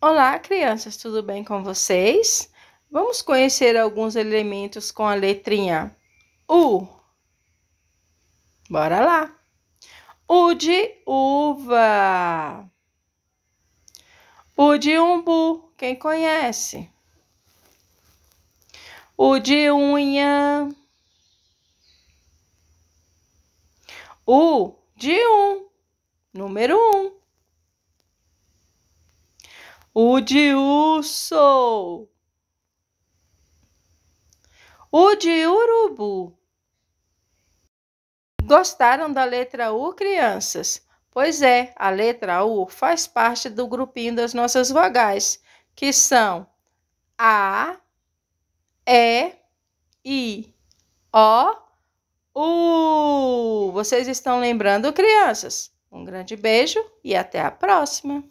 Olá, crianças, tudo bem com vocês? Vamos conhecer alguns elementos com a letrinha U. Bora lá. U de uva. U de umbu, quem conhece? U de unha. U de um, número um. O de urso. O de urubu. Gostaram da letra U, crianças? Pois é, a letra U faz parte do grupinho das nossas vogais, que são A, E, I, O, U. Vocês estão lembrando, crianças? Um grande beijo e até a próxima!